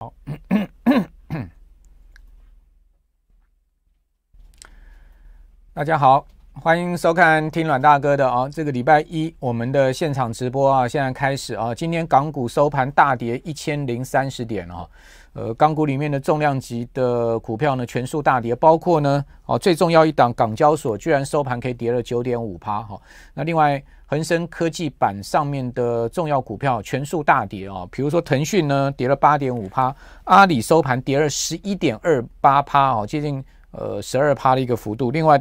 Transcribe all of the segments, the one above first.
好，大家好。欢迎收看听阮大哥的啊，这个礼拜一我们的现场直播啊，现在开始啊。今天港股收盘大跌一千零三十点啊，呃，港股里面的重量级的股票呢全数大跌，包括呢哦最重要一档港交所居然收盘可以跌了九点五趴哈，那另外恒生科技板上面的重要股票全数大跌啊，比如说腾讯呢跌了八点五趴，阿里收盘跌了十一点二八趴哦，接近呃十二趴的一个幅度，另外。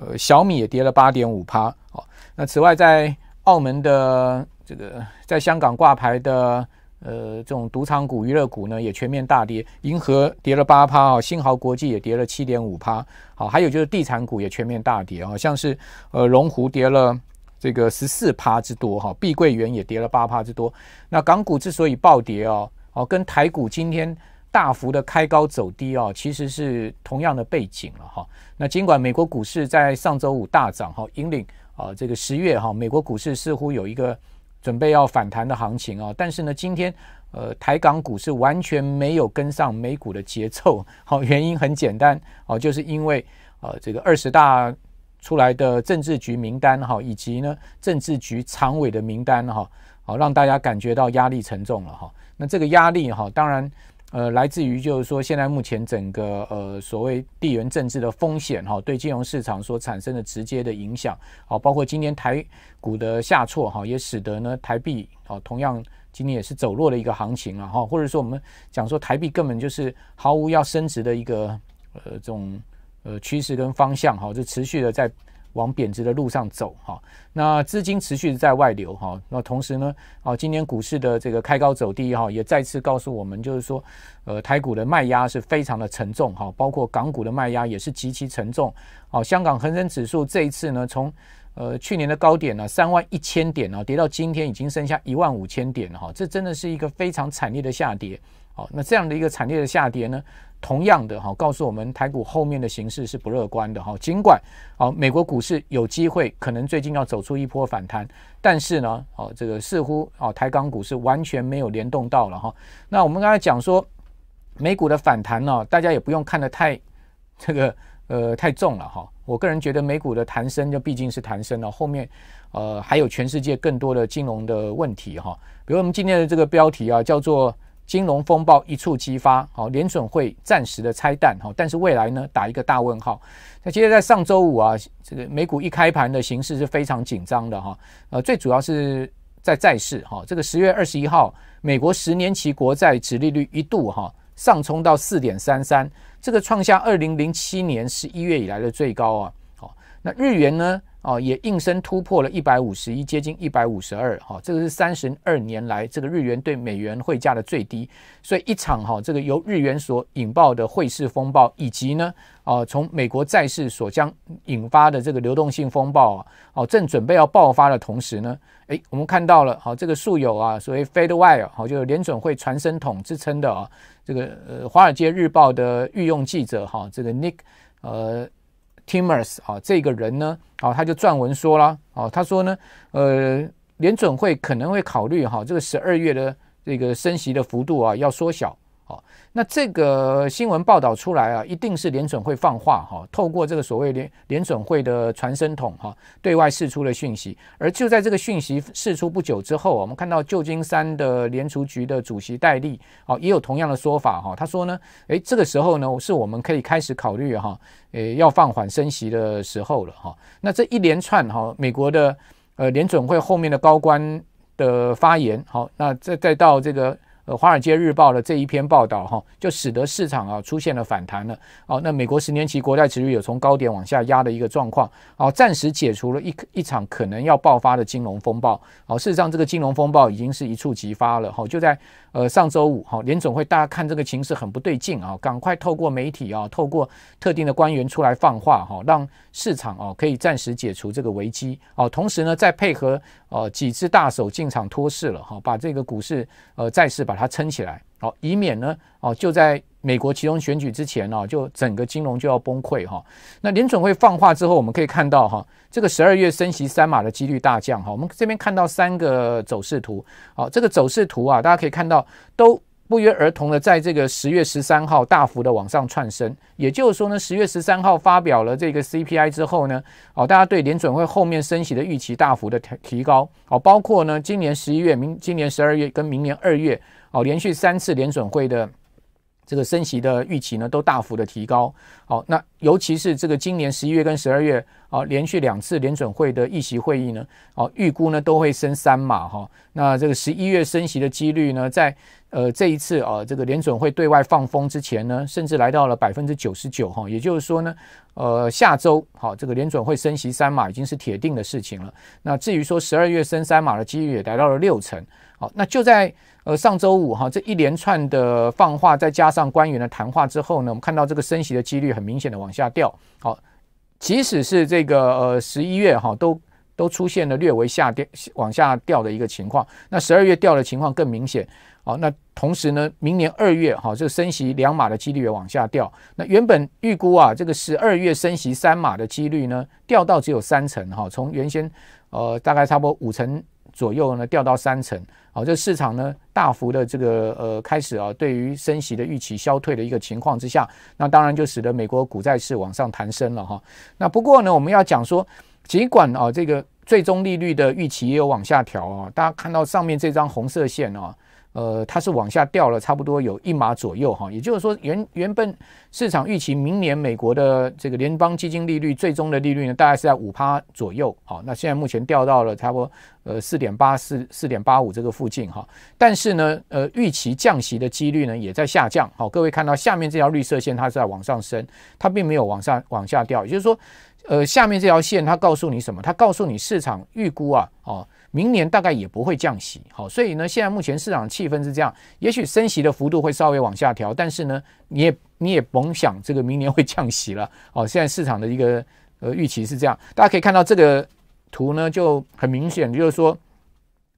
呃，小米也跌了八点五趴，好。那此外，在澳门的这个，在香港挂牌的呃这种赌场股、娱乐股呢，也全面大跌。银河跌了八趴，哈，新豪国际也跌了七点五趴，好。还有就是地产股也全面大跌，啊，像是呃龙湖跌了这个十四趴之多，哈，碧桂园也跌了八趴之多。那港股之所以暴跌，哦，哦，跟台股今天。大幅的开高走低啊，其实是同样的背景了哈。那尽管美国股市在上周五大涨哈，引领啊这个十月哈，美国股市似乎有一个准备要反弹的行情啊，但是呢，今天呃台港股市完全没有跟上美股的节奏。好，原因很简单哦，就是因为呃这个二十大出来的政治局名单哈，以及呢政治局常委的名单哈，好让大家感觉到压力沉重了哈。那这个压力哈，当然。呃，来自于就是说，现在目前整个呃所谓地缘政治的风险哈，对金融市场所产生的直接的影响，好，包括今年台股的下挫哈，也使得呢台币好，同样今年也是走弱的一个行情啊哈，或者说我们讲说台币根本就是毫无要升值的一个呃这种呃趋势跟方向哈，就持续的在。往贬值的路上走哈，那资金持续在外流哈，那同时呢，啊，今年股市的这个开高走低哈，也再次告诉我们，就是说，呃，台股的卖压是非常的沉重哈，包括港股的卖压也是极其沉重。哦，香港恒生指数这一次呢，从呃去年的高点呢三万一千点呢，跌到今天已经剩下一万五千点了哈，这真的是一个非常惨烈的下跌。好，那这样的一个惨烈的下跌呢？同样的哈，告诉我们台股后面的形势是不乐观的哈。尽管啊，美国股市有机会，可能最近要走出一波反弹，但是呢，哦，这个似乎哦，台港股是完全没有联动到了哈。那我们刚才讲说，美股的反弹呢，大家也不用看得太这个呃太重了哈。我个人觉得美股的弹升就毕竟是弹升了，后面呃还有全世界更多的金融的问题哈。比如我们今天的这个标题啊，叫做。金融风暴一触即发，好，联准会暂时的拆弹，好，但是未来呢，打一个大问号。那接着在上周五啊，这个美股一开盘的形势是非常紧张的哈，呃，最主要是在债市哈，这个十月二十一号，美国十年期国债殖利率一度哈上冲到四点三三，这个创下二零零七年十一月以来的最高啊，好，那日元呢？哦，也应声突破了一百五十一，接近一百五十二。哈，这个是三十二年来这个日元对美元汇价的最低。所以一场哈，这个由日元所引爆的汇市风暴，以及呢，啊，从美国债市所将引发的这个流动性风暴啊，哦，正准备要爆发的同时呢，诶，我们看到了，好，这个素有啊，所谓 “Fed Wire” 好，就是联准会传声筒之称的啊，这个呃，《华尔街日报》的御用记者哈，这个 Nick，呃。Timers 啊，这个人呢，啊，他就撰文说了，哦，他说呢，呃，联准会可能会考虑哈，这个十二月的这个升息的幅度啊，要缩小。那这个新闻报道出来啊，一定是联准会放话哈，透过这个所谓联联准会的传声筒哈，对外释出了讯息。而就在这个讯息释出不久之后，我们看到旧金山的联储局的主席戴利啊，也有同样的说法哈。他说呢，诶，这个时候呢，是我们可以开始考虑哈，诶，要放缓升息的时候了哈。那这一连串哈，美国的呃联准会后面的高官的发言好，那再再到这个。呃，《华尔街日报》的这一篇报道，哈，就使得市场啊出现了反弹了。哦，那美国十年期国债持率有从高点往下压的一个状况。哦，暂时解除了一一场可能要爆发的金融风暴。哦，事实上，这个金融风暴已经是一触即发了。哈，就在。呃，上周五哈，联总会大家看这个情势很不对劲啊，赶快透过媒体啊，透过特定的官员出来放话哈，让市场哦可以暂时解除这个危机啊，同时呢，再配合呃几只大手进场托市了哈，把这个股市呃再次把它撑起来。好，以免呢，哦，就在美国其中选举之前呢，就整个金融就要崩溃哈。那联准会放话之后，我们可以看到哈，这个十二月升息三码的几率大降哈。我们这边看到三个走势图，好，这个走势图啊，大家可以看到都不约而同的在这个十月十三号大幅的往上窜升。也就是说呢，十月十三号发表了这个 CPI 之后呢，哦，大家对联准会后面升息的预期大幅的提提高。哦，包括呢，今年十一月、明今年十二月跟明年二月。哦，连续三次联准会的这个升息的预期呢，都大幅的提高。好，那尤其是这个今年十一月跟十二月啊，连续两次联准会的议席会议呢，哦，预估呢都会升三码哈。那这个十一月升息的几率呢，在呃这一次啊这个联准会对外放风之前呢，甚至来到了百分之九十九哈。也就是说呢，呃下周好，这个联准会升息三码已经是铁定的事情了。那至于说十二月升三码的几率也来到了六成。好，那就在呃上周五哈这一连串的放话，再加上官员的谈话之后呢，我们看到这个升息的几率很明显的往下掉。好，即使是这个呃十一月哈都都出现了略微下跌往下掉的一个情况，那十二月掉的情况更明显。好，那同时呢，明年二月哈这个升息两码的几率也往下掉。那原本预估啊这个十二月升息三码的几率呢，掉到只有三成哈，从原先呃大概差不多五成。左右呢掉到三成，好，这市场呢大幅的这个呃开始啊，对于升息的预期消退的一个情况之下，那当然就使得美国股债市往上弹升了哈。那不过呢，我们要讲说，尽管啊这个最终利率的预期也有往下调啊，大家看到上面这张红色线啊。呃，它是往下掉了，差不多有一码左右哈。也就是说，原原本市场预期明年美国的这个联邦基金利率最终的利率呢，大概是在五趴左右。好，那现在目前掉到了差不多呃四点八四四点八五这个附近哈。但是呢，呃，预期降息的几率呢也在下降。好，各位看到下面这条绿色线，它是在往上升，它并没有往上往下掉。也就是说，呃，下面这条线它告诉你什么？它告诉你市场预估啊，哦。明年大概也不会降息，好，所以呢，现在目前市场气氛是这样，也许升息的幅度会稍微往下调，但是呢，你也你也甭想这个明年会降息了，哦，现在市场的一个呃预期是这样，大家可以看到这个图呢，就很明显，就是说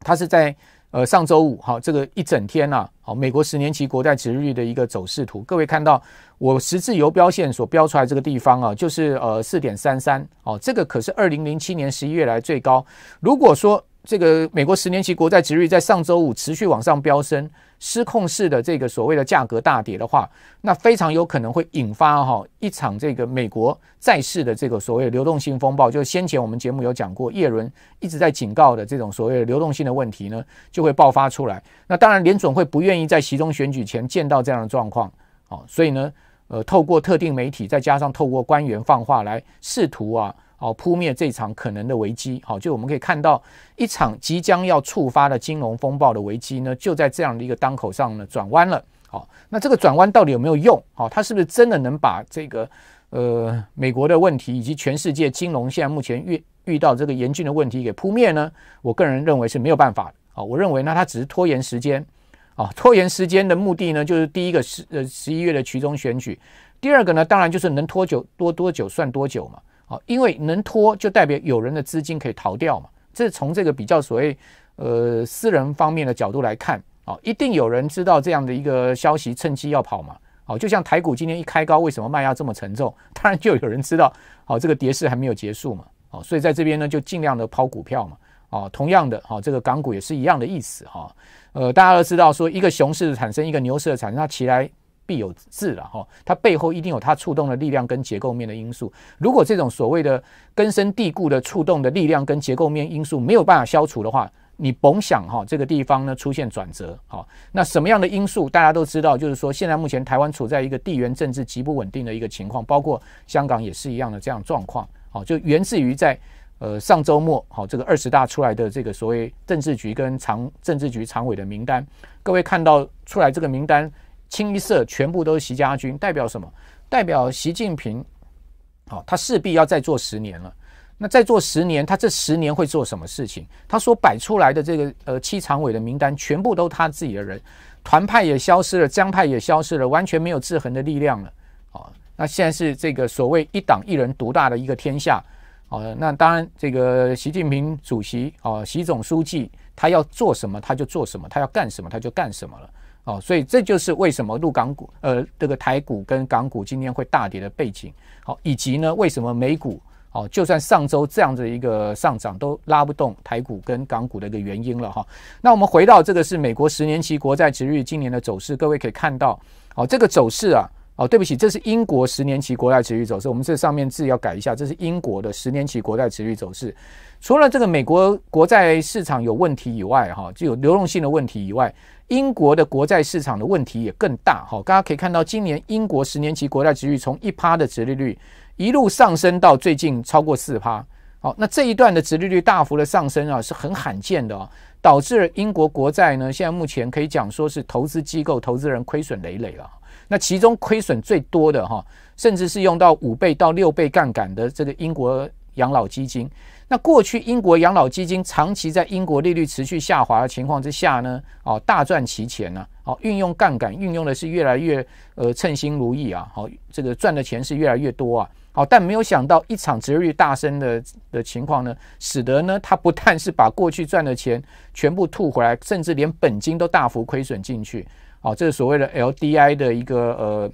它是在呃上周五哈，这个一整天啊，好，美国十年期国债值率的一个走势图，各位看到我十字游标线所标出来这个地方啊，就是呃四点三三，哦，这个可是二零零七年十一月来最高，如果说。这个美国十年期国债殖率在上周五持续往上飙升，失控式的这个所谓的价格大跌的话，那非常有可能会引发哈一场这个美国债市的这个所谓流动性风暴。就是先前我们节目有讲过，叶伦一直在警告的这种所谓流动性的问题呢，就会爆发出来。那当然，联准会不愿意在其中选举前见到这样的状况，哦，所以呢，呃，透过特定媒体，再加上透过官员放话来试图啊。好，扑灭这场可能的危机。好，就我们可以看到，一场即将要触发的金融风暴的危机呢，就在这样的一个当口上呢，转弯了。好，那这个转弯到底有没有用？好，它是不是真的能把这个呃美国的问题以及全世界金融现在目前遇遇到这个严峻的问题给扑灭呢？我个人认为是没有办法的。好，我认为呢，它只是拖延时间。啊，拖延时间的目的呢，就是第一个十呃十一月的其中选举，第二个呢，当然就是能拖久多多久算多久嘛。哦，因为能拖就代表有人的资金可以逃掉嘛，这是从这个比较所谓呃私人方面的角度来看，啊，一定有人知道这样的一个消息，趁机要跑嘛。哦，就像台股今天一开高，为什么卖压这么沉重？当然就有人知道，好，这个跌势还没有结束嘛。哦，所以在这边呢就尽量的抛股票嘛。哦，同样的，哦这个港股也是一样的意思哈。呃，大家都知道说，一个熊市产生一个牛市产生，它起来。必有治了哈，它背后一定有它触动的力量跟结构面的因素。如果这种所谓的根深蒂固的触动的力量跟结构面因素没有办法消除的话，你甭想哈，这个地方呢出现转折。好，那什么样的因素大家都知道，就是说现在目前台湾处在一个地缘政治极不稳定的一个情况，包括香港也是一样的这样状况。好，就源自于在呃上周末好这个二十大出来的这个所谓政治局跟常政治局常委的名单，各位看到出来这个名单。清一色全部都是习家军，代表什么？代表习近平，好，他势必要再做十年了。那再做十年，他这十年会做什么事情？他所摆出来的这个呃七常委的名单，全部都他自己的人，团派也消失了，江派也消失了，完全没有制衡的力量了。哦，那现在是这个所谓一党一人独大的一个天下。哦，那当然，这个习近平主席，哦，习总书记，他要做什么他就做什么，他要干什么他就干什么了。哦，所以这就是为什么陆港股、呃，这个台股跟港股今天会大跌的背景，好，以及呢，为什么美股，哦，就算上周这样的一个上涨都拉不动台股跟港股的一个原因了哈。那我们回到这个是美国十年期国债值率今年的走势，各位可以看到，哦，这个走势啊。哦，对不起，这是英国十年期国债持续走势。我们这上面字要改一下，这是英国的十年期国债持续走势。除了这个美国国债市场有问题以外，哈，就有流动性的问题以外，英国的国债市场的问题也更大，哈。大家可以看到，今年英国十年期国债持续从一趴的殖利率一路上升到最近超过四趴。好，那这一段的殖利率大幅的上升啊，是很罕见的哦，导致英国国债呢，现在目前可以讲说是投资机构、投资人亏损累累啊。那其中亏损最多的哈，甚至是用到五倍到六倍杠杆的这个英国养老基金。那过去英国养老基金长期在英国利率持续下滑的情况之下呢，哦大赚其钱呢，哦运用杠杆运用的是越来越呃称心如意啊，好这个赚的钱是越来越多啊，好但没有想到一场折率大升的的情况呢，使得呢它不但是把过去赚的钱全部吐回来，甚至连本金都大幅亏损进去。哦，这是所谓的 LDI 的一个呃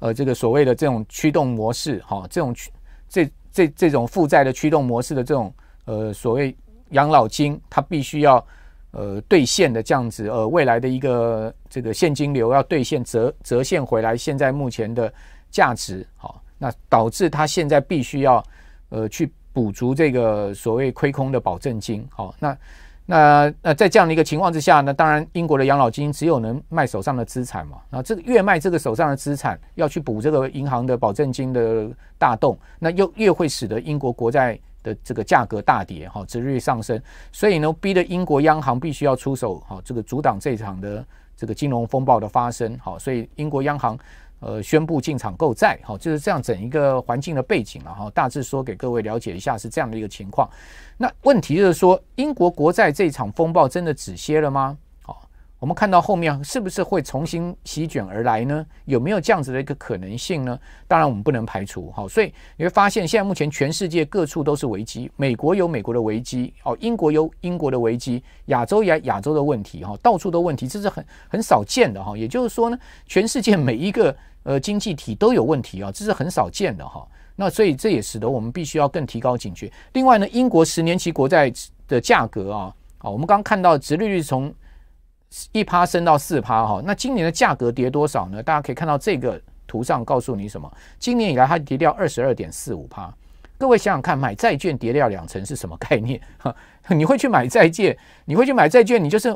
呃，这个所谓的这种驱动模式哈，这种驱这这这种负债的驱动模式的这种呃所谓养老金，它必须要呃兑现的这样子，呃未来的一个这个现金流要兑现折折现回来，现在目前的价值好，那导致它现在必须要呃去补足这个所谓亏空的保证金好，那。那那在这样的一个情况之下呢，当然英国的养老金只有能卖手上的资产嘛，那这个越卖这个手上的资产，要去补这个银行的保证金的大洞，那又越会使得英国国债的这个价格大跌，哈，值率上升，所以呢，逼得英国央行必须要出手，好，这个阻挡这场的这个金融风暴的发生，好，所以英国央行。呃，宣布进场购债，好，就是这样整一个环境的背景了，哈，大致说给各位了解一下是这样的一个情况。那问题就是说，英国国债这场风暴真的止歇了吗？好，我们看到后面是不是会重新席卷而来呢？有没有这样子的一个可能性呢？当然我们不能排除，好，所以你会发现现在目前全世界各处都是危机，美国有美国的危机，哦，英国有英国的危机，亚洲也亚洲的问题，哈，到处都问题，这是很很少见的，哈，也就是说呢，全世界每一个。呃，经济体都有问题啊，这是很少见的哈。那所以这也使得我们必须要更提高警觉。另外呢，英国十年期国债的价格啊，啊，我们刚看到直利率从一趴升到四趴哈。那今年的价格跌多少呢？大家可以看到这个图上告诉你什么？今年以来它跌掉二十二点四五趴。各位想想看，买债券跌掉两成是什么概念？哈，你会去买债券？你会去买债券？你就是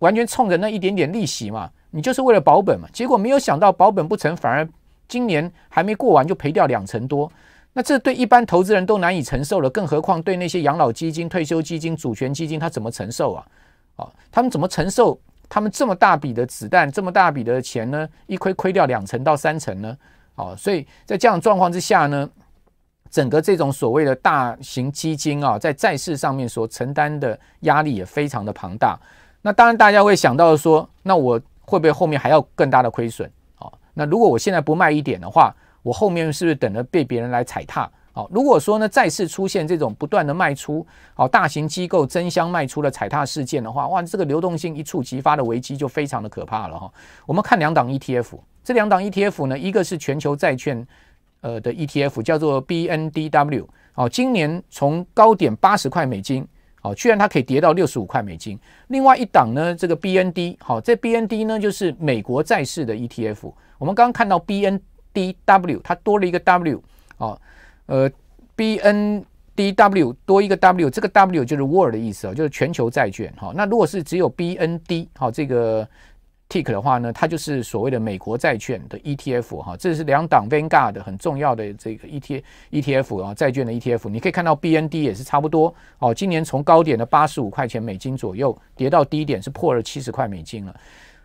完全冲着那一点点利息嘛？你就是为了保本嘛，结果没有想到保本不成，反而今年还没过完就赔掉两成多，那这对一般投资人都难以承受了，更何况对那些养老基金、退休基金、主权基金，他怎么承受啊？啊，他们怎么承受他们这么大笔的子弹，这么大笔的钱呢？一亏亏掉两成到三成呢？啊，所以在这样状况之下呢，整个这种所谓的大型基金啊，在债市上面所承担的压力也非常的庞大。那当然大家会想到说，那我。会不会后面还要更大的亏损啊？那如果我现在不卖一点的话，我后面是不是等着被别人来踩踏啊？如果说呢再次出现这种不断的卖出，好大型机构争相卖出的踩踏事件的话，哇，这个流动性一触即发的危机就非常的可怕了哈。我们看两档 ETF，这两档 ETF 呢，一个是全球债券呃的 ETF，叫做 BNDW，哦，今年从高点八十块美金。好，居然它可以跌到六十五块美金。另外一档呢，这个 BND，好，这 BND 呢就是美国债市的 ETF。我们刚刚看到 BNDW，它多了一个 W，哦，呃，BNDW 多一个 W，这个 W 就是 world 的意思哦，就是全球债券。好，那如果是只有 BND，好，这个。Tik c 的话呢，它就是所谓的美国债券的 ETF 哈，这是两档 Vanguard 的很重要的这个 ETF，ETF 啊债券的 ETF，你可以看到 BND 也是差不多哦，今年从高点的八十五块钱美金左右跌到低点是破了七十块美金了，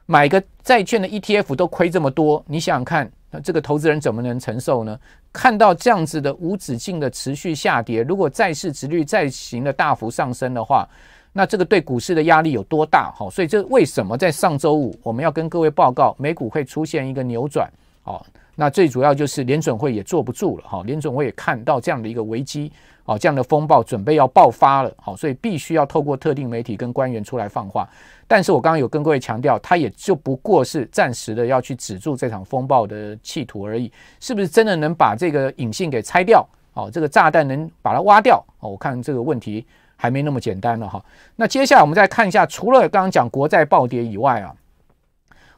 买个债券的 ETF 都亏这么多，你想想看，那这个投资人怎么能承受呢？看到这样子的无止境的持续下跌，如果债市值率再行的大幅上升的话。那这个对股市的压力有多大？哈，所以这为什么在上周五我们要跟各位报告美股会出现一个扭转？哦，那最主要就是联准会也坐不住了，哈，联准会也看到这样的一个危机，哦，这样的风暴准备要爆发了，好，所以必须要透过特定媒体跟官员出来放话。但是我刚刚有跟各位强调，它也就不过是暂时的要去止住这场风暴的企图而已，是不是真的能把这个隐性给拆掉？哦，这个炸弹能把它挖掉？哦，我看这个问题。还没那么简单了哈。那接下来我们再看一下，除了刚刚讲国债暴跌以外啊，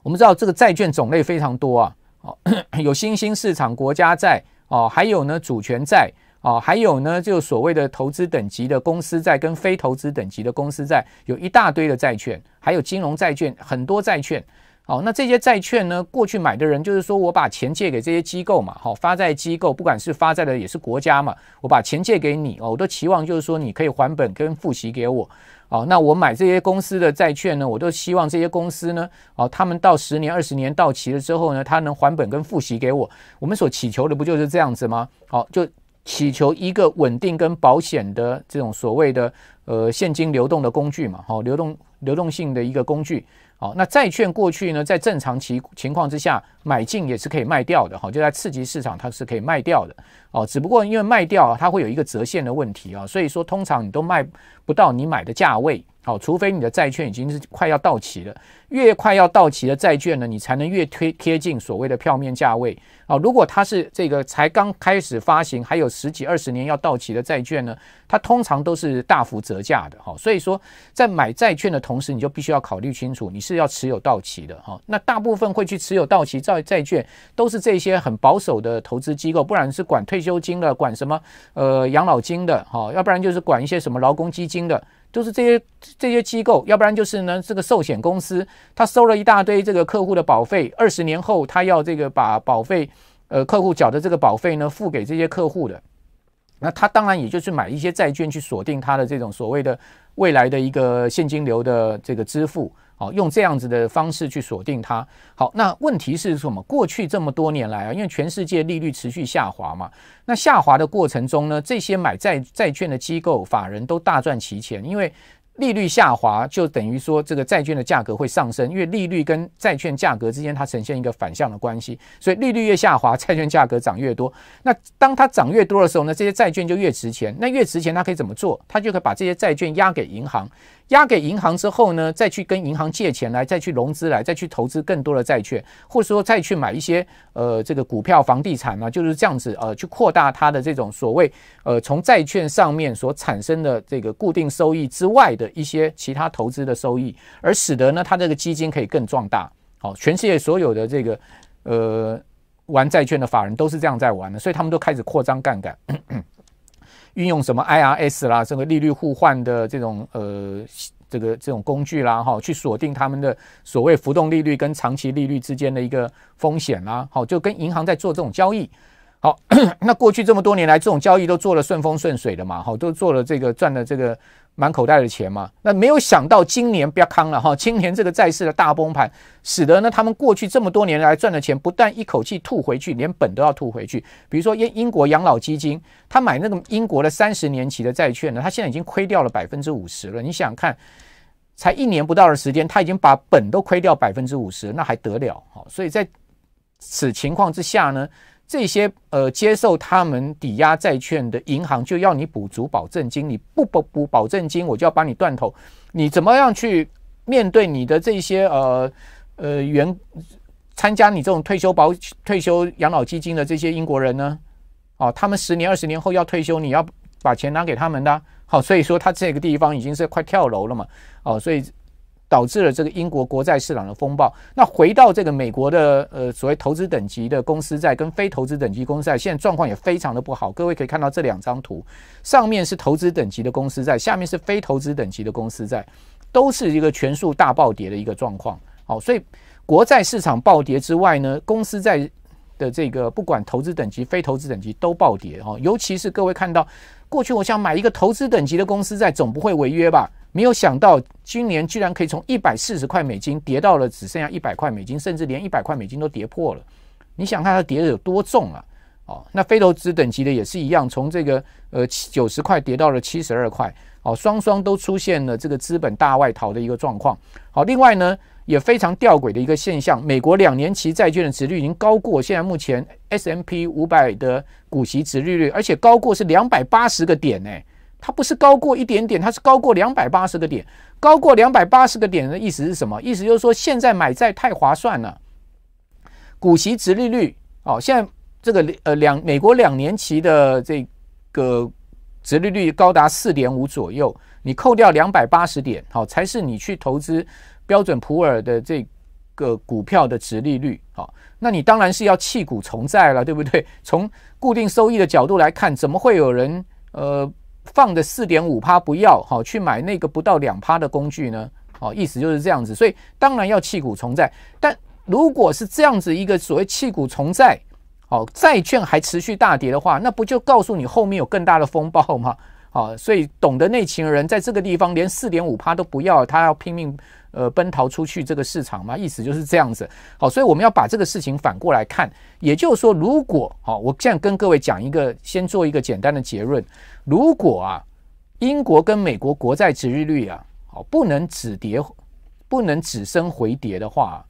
我们知道这个债券种类非常多啊，哦，有新兴市场国家债啊，还有呢主权债啊，还有呢就所谓的投资等级的公司债跟非投资等级的公司债，有一大堆的债券，还有金融债券，很多债券。好，那这些债券呢？过去买的人就是说，我把钱借给这些机构嘛，好，发债机构，不管是发债的也是国家嘛，我把钱借给你哦，我都期望就是说你可以还本跟付息给我。哦，那我买这些公司的债券呢，我都希望这些公司呢，哦，他们到十年、二十年到期了之后呢，他能还本跟付息给我。我们所祈求的不就是这样子吗？好，就祈求一个稳定跟保险的这种所谓的呃现金流动的工具嘛，好，流动流动性的一个工具。好，那债券过去呢？在正常情情况之下。买进也是可以卖掉的哈，就在次级市场它是可以卖掉的哦，只不过因为卖掉它会有一个折现的问题啊，所以说通常你都卖不到你买的价位好，除非你的债券已经是快要到期了，越快要到期的债券呢，你才能越贴贴近所谓的票面价位啊。如果它是这个才刚开始发行，还有十几二十年要到期的债券呢，它通常都是大幅折价的哈。所以说在买债券的同时，你就必须要考虑清楚你是要持有到期的哈。那大部分会去持有到期照。债券都是这些很保守的投资机构，不然是管退休金的，管什么呃养老金的哈，要不然就是管一些什么劳工基金的，都是这些这些机构，要不然就是呢这个寿险公司，他收了一大堆这个客户的保费，二十年后他要这个把保费呃客户缴的这个保费呢付给这些客户的，那他当然也就是买一些债券去锁定他的这种所谓的未来的一个现金流的这个支付。好，用这样子的方式去锁定它。好，那问题是什么？过去这么多年来啊，因为全世界利率持续下滑嘛，那下滑的过程中呢，这些买债债券的机构法人都大赚其钱，因为利率下滑就等于说这个债券的价格会上升，因为利率跟债券价格之间它呈现一个反向的关系，所以利率越下滑，债券价格涨越多。那当它涨越多的时候呢，这些债券就越值钱。那越值钱，它可以怎么做？它就可以把这些债券押给银行。押给银行之后呢，再去跟银行借钱来，再去融资来，再去投资更多的债券，或者说再去买一些呃这个股票、房地产啊，就是这样子呃去扩大它的这种所谓呃从债券上面所产生的这个固定收益之外的一些其他投资的收益，而使得呢它这个基金可以更壮大。好，全世界所有的这个呃玩债券的法人都是这样在玩的，所以他们都开始扩张杠杆。运用什么 IRS 啦，这个利率互换的这种呃，这个这种工具啦，哈，去锁定他们的所谓浮动利率跟长期利率之间的一个风险啦，好，就跟银行在做这种交易。好，那过去这么多年来，这种交易都做了顺风顺水的嘛，好，都做了这个赚了这个。满口袋的钱嘛，那没有想到今年不要康了哈！今年这个债市的大崩盘，使得呢他们过去这么多年来赚的钱，不但一口气吐回去，连本都要吐回去。比如说英英国养老基金，他买那个英国的三十年期的债券呢，他现在已经亏掉了百分之五十了。你想看，才一年不到的时间，他已经把本都亏掉百分之五十，那还得了？好，所以在此情况之下呢？这些呃，接受他们抵押债券的银行就要你补足保证金，你不补补保证金，我就要把你断头。你怎么样去面对你的这些呃呃员参加你这种退休保退休养老基金的这些英国人呢？哦，他们十年二十年后要退休，你要把钱拿给他们的。好，所以说他这个地方已经是快跳楼了嘛。哦，所以。导致了这个英国国债市场的风暴。那回到这个美国的呃所谓投资等级的公司债跟非投资等级公司债，现在状况也非常的不好。各位可以看到这两张图，上面是投资等级的公司债，下面是非投资等级的公司债，都是一个全数大暴跌的一个状况。好，所以国债市场暴跌之外呢，公司债的这个不管投资等级、非投资等级都暴跌。哈，尤其是各位看到过去，我想买一个投资等级的公司债，总不会违约吧？没有想到，今年居然可以从一百四十块美金跌到了只剩下一百块美金，甚至连一百块美金都跌破了。你想看它跌得有多重啊？哦，那非投资等级的也是一样，从这个呃九十块跌到了七十二块。哦，双双都出现了这个资本大外逃的一个状况。好，另外呢也非常吊诡的一个现象，美国两年期债券的值率已经高过现在目前 S M P 五百的股息值利率，而且高过是两百八十个点呢。它不是高过一点点，它是高过两百八十个点。高过两百八十个点的意思是什么？意思就是说现在买债太划算了。股息值利率，哦，现在这个呃两美国两年期的这个值利率高达四点五左右，你扣掉两百八十点，好，才是你去投资标准普尔的这个股票的值利率。好，那你当然是要弃股从债了，对不对？从固定收益的角度来看，怎么会有人呃？放的四点五趴不要，好去买那个不到两趴的工具呢，哦，意思就是这样子，所以当然要弃股从债，但如果是这样子一个所谓弃股从债，好，债券还持续大跌的话，那不就告诉你后面有更大的风暴吗？好，所以懂得内情的人在这个地方连四点五趴都不要，他要拼命。呃，奔逃出去这个市场嘛，意思就是这样子。好，所以我们要把这个事情反过来看，也就是说，如果好，我现在跟各位讲一个，先做一个简单的结论：如果啊，英国跟美国国债殖利率啊，好，不能止跌，不能止升回跌的话，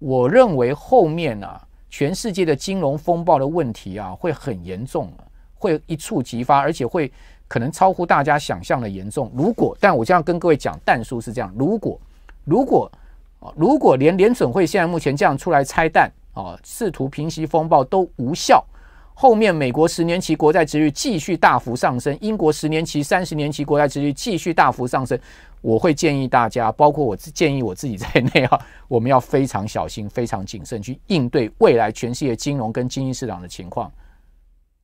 我认为后面啊，全世界的金融风暴的问题啊，会很严重，会一触即发，而且会可能超乎大家想象的严重。如果，但我这样跟各位讲，但书是这样：如果如果啊，如果连联准会现在目前这样出来拆弹啊，试图平息风暴都无效，后面美国十年期国债殖率继续大幅上升，英国十年期、三十年期国债殖率继续大幅上升，我会建议大家，包括我建议我自己在内哈，我们要非常小心、非常谨慎去应对未来全世界金融跟经济市场的情况，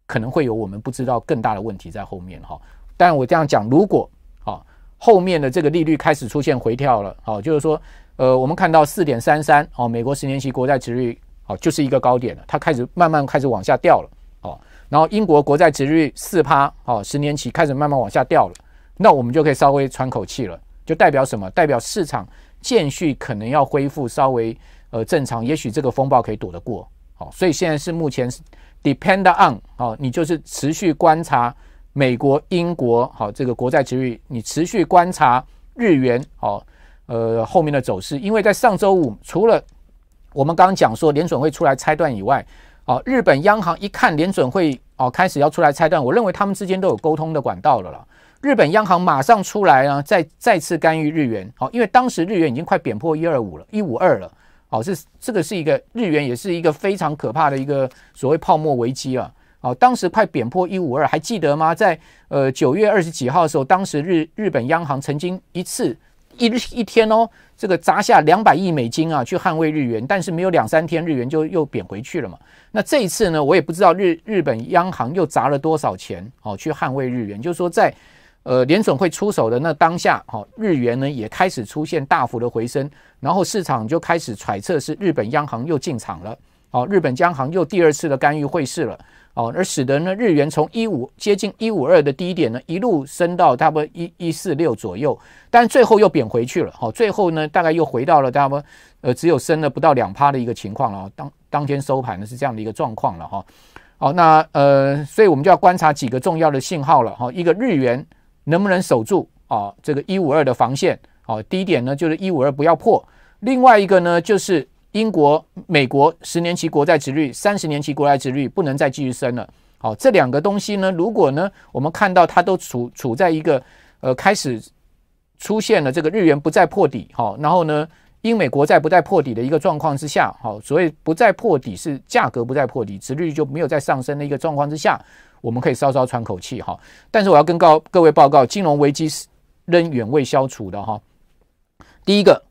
可能会有我们不知道更大的问题在后面哈。但我这样讲，如果。后面的这个利率开始出现回跳了，好，就是说，呃，我们看到四点三三，哦，美国十年期国债值率，哦，就是一个高点了，它开始慢慢开始往下掉了，哦，然后英国国债值率四趴，哦，十年期开始慢慢往下掉了，那我们就可以稍微喘口气了，就代表什么？代表市场间续可能要恢复稍微呃正常，也许这个风暴可以躲得过，好，所以现在是目前 depend on，哦，你就是持续观察。美国、英国，好，这个国债区域，你持续观察日元，好，呃，后面的走势。因为在上周五，除了我们刚刚讲说联准会出来拆断以外，哦，日本央行一看联准会哦开始要出来拆断，我认为他们之间都有沟通的管道了啦。日本央行马上出来呢，再再次干预日元，好，因为当时日元已经快贬破一二五了，一五二了，好，这这个是一个日元，也是一个非常可怕的一个所谓泡沫危机啊。好，当时快贬破一五二，还记得吗？在呃九月二十几号的时候，当时日日本央行曾经一次一一天哦，这个砸下两百亿美金啊，去捍卫日元，但是没有两三天，日元就又贬回去了嘛。那这一次呢，我也不知道日日本央行又砸了多少钱，哦，去捍卫日元。就是说，在呃联总会出手的那当下，哈日元呢也开始出现大幅的回升，然后市场就开始揣测是日本央行又进场了，哦日本央行又第二次的干预汇市了。哦，而使得呢，日元从一五接近一五二的低点呢，一路升到差不多一一四六左右，但最后又贬回去了。好，最后呢，大概又回到了大概呃只有升了不到两趴的一个情况了。当当天收盘是这样的一个状况了哈。好，那呃，所以我们就要观察几个重要的信号了哈。一个日元能不能守住啊这个一五二的防线？好，低点呢就是一五二不要破。另外一个呢就是。英国、美国十年期国债值率、三十年期国债值率不能再继续升了。好，这两个东西呢，如果呢，我们看到它都处处在一个呃开始出现了这个日元不再破底好，然后呢，英美国债不再破底的一个状况之下，好，所谓不再破底是价格不再破底，值率就没有再上升的一个状况之下，我们可以稍稍喘口气哈。但是我要跟告各位报告，金融危机是仍远未消除的哈。第一个。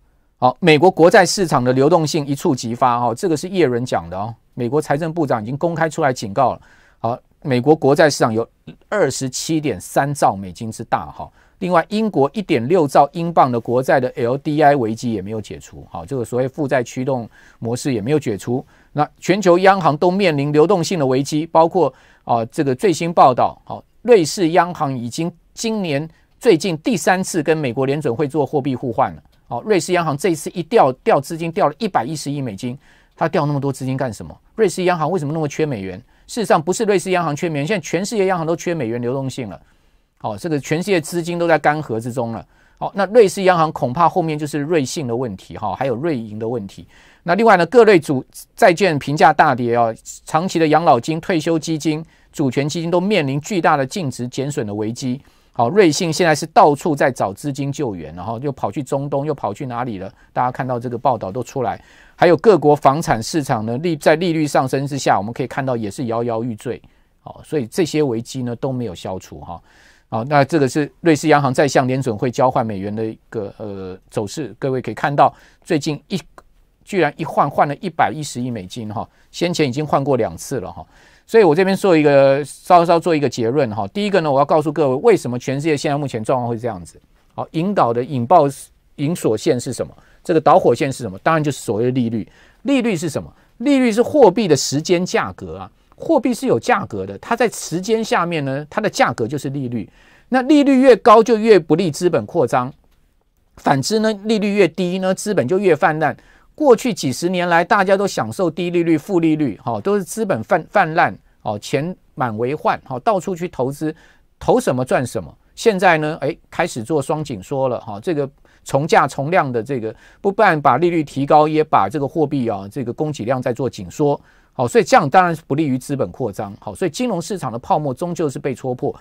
好，美国国债市场的流动性一触即发哈，这个是叶伦讲的哦。美国财政部长已经公开出来警告了。好，美国国债市场有二十七点三兆美金之大哈。另外，英国一点六兆英镑的国债的 LDI 危机也没有解除哈，这个所谓负债驱动模式也没有解除。那全球央行都面临流动性的危机，包括啊，这个最新报道，好，瑞士央行已经今年最近第三次跟美国联准会做货币互换了。瑞士央行这一次一调调资金，调了一百一十亿美金，它调那么多资金干什么？瑞士央行为什么那么缺美元？事实上，不是瑞士央行缺美元，现在全世界央行都缺美元流动性了。哦，这个全世界资金都在干涸之中了。哦，那瑞士央行恐怕后面就是瑞信的问题，哈，还有瑞银的问题。那另外呢，各类主债券评价大跌啊，长期的养老金、退休基金、主权基金都面临巨大的净值减损的危机。好，瑞信现在是到处在找资金救援，然后又跑去中东，又跑去哪里了？大家看到这个报道都出来，还有各国房产市场呢，利在利率上升之下，我们可以看到也是摇摇欲坠。好，所以这些危机呢都没有消除哈。好，那这个是瑞士央行在向联准会交换美元的一个呃走势，各位可以看到，最近一居然一换换了一百一十亿美金哈，先前已经换过两次了哈。所以我这边做一个稍稍做一个结论哈，第一个呢，我要告诉各位，为什么全世界现在目前状况会这样子？好，引导的引爆引锁线是什么？这个导火线是什么？当然就是所谓的利率。利率是什么？利率是货币的时间价格啊，货币是有价格的，它在时间下面呢，它的价格就是利率。那利率越高，就越不利资本扩张；反之呢，利率越低呢，资本就越泛滥。过去几十年来，大家都享受低利率、负利率，哈，都是资本泛泛滥，哦，钱满为患，哦，到处去投资，投什么赚什么。现在呢，哎，开始做双紧缩了，哈，这个从价从量的这个，不但把利率提高，也把这个货币啊，这个供给量在做紧缩，哦，所以这样当然是不利于资本扩张，好，所以金融市场的泡沫终究是被戳破。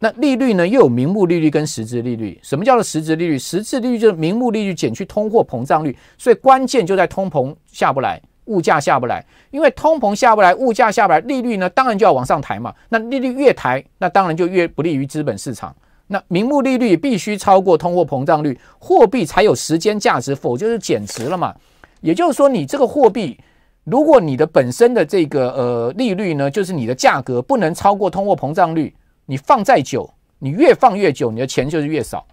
那利率呢？又有名目利率跟实质利率。什么叫做实质利率？实质利率就是名目利率减去通货膨胀率。所以关键就在通膨下不来，物价下不来。因为通膨下不来，物价下不来，利率呢当然就要往上抬嘛。那利率越抬，那当然就越不利于资本市场。那名目利率必须超过通货膨胀率，货币才有时间价值，否就是减值了嘛。也就是说，你这个货币，如果你的本身的这个呃利率呢，就是你的价格不能超过通货膨胀率。你放再久，你越放越久，你的钱就是越少。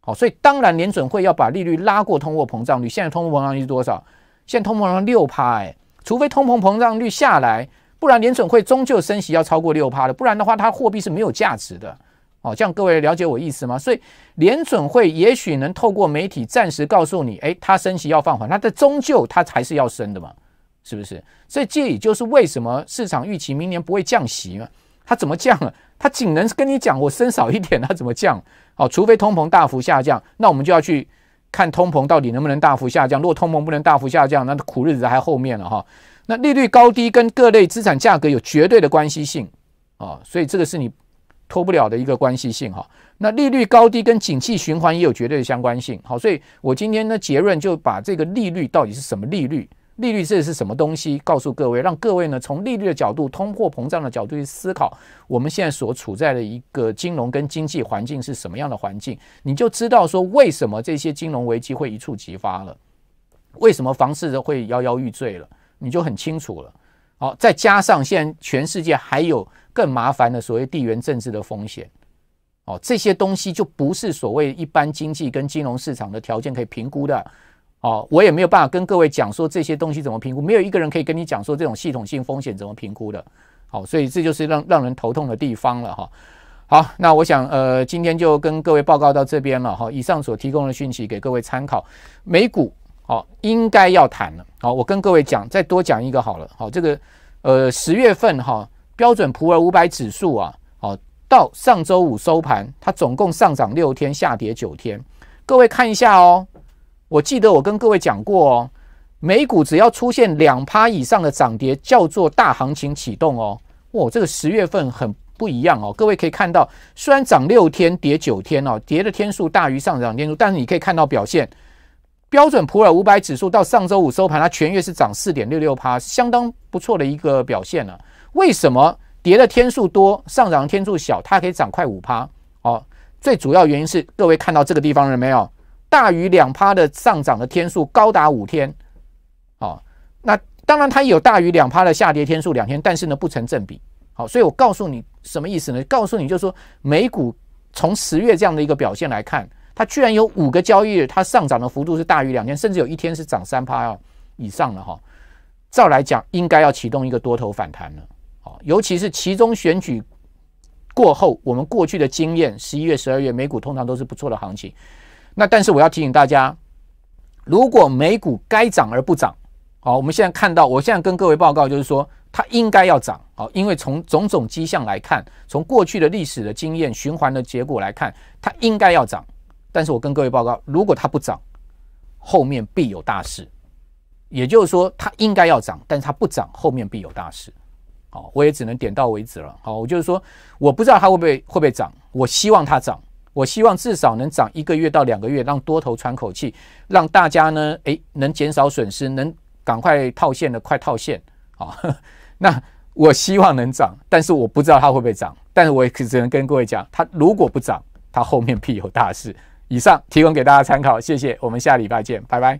好，所以当然联准会要把利率拉过通货膨胀率。现在通货膨胀率是多少？现在通膨上六趴哎，除非通膨膨胀率下来，不然联准会终究升息要超过六趴的，不然的话它货币是没有价值的。哦，这样各位了解我意思吗？所以联准会也许能透过媒体暂时告诉你，哎，它升息要放缓，它的终究它还是要升的嘛，是不是？所以这也就是为什么市场预期明年不会降息嘛。它怎么降了？它仅能跟你讲我升少一点，它怎么降？好，除非通膨大幅下降，那我们就要去看通膨到底能不能大幅下降。如果通膨不能大幅下降，那苦日子还后面了哈。那利率高低跟各类资产价格有绝对的关系性啊，所以这个是你脱不了的一个关系性哈。那利率高低跟景气循环也有绝对的相关性。好，所以我今天呢结论就把这个利率到底是什么利率。利率这是什么东西？告诉各位，让各位呢从利率的角度、通货膨胀的角度去思考，我们现在所处在的一个金融跟经济环境是什么样的环境，你就知道说为什么这些金融危机会一触即发了，为什么房市会摇摇欲坠了，你就很清楚了。哦，再加上现在全世界还有更麻烦的所谓地缘政治的风险，哦，这些东西就不是所谓一般经济跟金融市场的条件可以评估的。哦，我也没有办法跟各位讲说这些东西怎么评估，没有一个人可以跟你讲说这种系统性风险怎么评估的。好，所以这就是让让人头痛的地方了哈。好，那我想呃，今天就跟各位报告到这边了哈。以上所提供的讯息给各位参考。美股哦应该要谈了。好，我跟各位讲，再多讲一个好了。好，这个呃，十月份哈，标准普尔五百指数啊，好，到上周五收盘，它总共上涨六天，下跌九天。各位看一下哦。我记得我跟各位讲过哦，美股只要出现两趴以上的涨跌，叫做大行情启动哦。哇，这个十月份很不一样哦。各位可以看到，虽然涨六天，跌九天哦，跌的天数大于上涨天数，但是你可以看到表现，标准普尔五百指数到上周五收盘，它全月是涨四点六六趴，相当不错的一个表现了。为什么跌的天数多，上涨天数小，它可以涨快五趴？哦，最主要原因是各位看到这个地方了没有？大于两趴的上涨的天数高达五天，好，那当然它也有大于两趴的下跌天数两天，但是呢不成正比，好，所以我告诉你什么意思呢？告诉你就是说，美股从十月这样的一个表现来看，它居然有五个交易日它上涨的幅度是大于两天，甚至有一天是涨三趴哦以上了哈。照来讲，应该要启动一个多头反弹了，好，尤其是其中选举过后，我们过去的经验，十一月、十二月美股通常都是不错的行情。那但是我要提醒大家，如果美股该涨而不涨，好，我们现在看到，我现在跟各位报告就是说，它应该要涨，好，因为从种种迹象来看，从过去的历史的经验循环的结果来看，它应该要涨。但是我跟各位报告，如果它不涨，后面必有大事。也就是说，它应该要涨，但是它不涨，后面必有大事。好，我也只能点到为止了。好，我就是说，我不知道它会不会会不会涨，我希望它涨。我希望至少能涨一个月到两个月，让多头喘口气，让大家呢，哎，能减少损失，能赶快套现的快套现啊。那我希望能涨，但是我不知道它会不会涨，但是我也只能跟各位讲，它如果不涨，它后面必有大事。以上提供给大家参考，谢谢，我们下礼拜见，拜拜。